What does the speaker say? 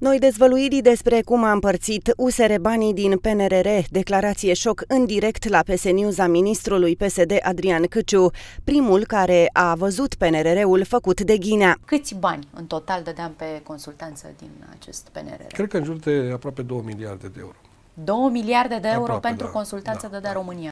Noi dezvăluirii despre cum a împărțit USR banii din PNRR, declarație șoc în direct la PS News a ministrului PSD Adrian Căciu, primul care a văzut PNRR-ul făcut de ghinea. Câți bani în total dădeam pe consultanță din acest PNRR? Cred că în jur de aproape 2 miliarde de euro. 2 miliarde de euro pentru da, consultanță da, de da. România.